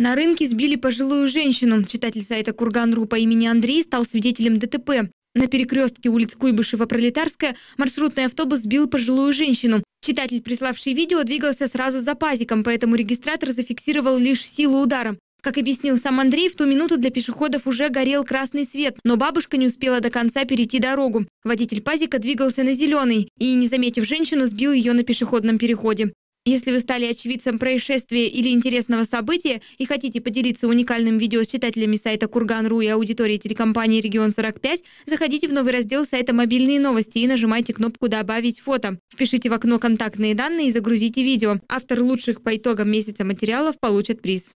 На рынке сбили пожилую женщину. Читатель сайта Курган.ру по имени Андрей стал свидетелем ДТП. На перекрестке улиц Куйбышева-Пролетарская маршрутный автобус сбил пожилую женщину. Читатель, приславший видео, двигался сразу за пазиком, поэтому регистратор зафиксировал лишь силу удара. Как объяснил сам Андрей, в ту минуту для пешеходов уже горел красный свет, но бабушка не успела до конца перейти дорогу. Водитель пазика двигался на зеленый и, не заметив женщину, сбил ее на пешеходном переходе. Если вы стали очевидцем происшествия или интересного события и хотите поделиться уникальным видео с читателями сайта Курган.ру и аудитории телекомпании «Регион 45», заходите в новый раздел сайта «Мобильные новости» и нажимайте кнопку «Добавить фото». Впишите в окно контактные данные и загрузите видео. Автор лучших по итогам месяца материалов получит приз.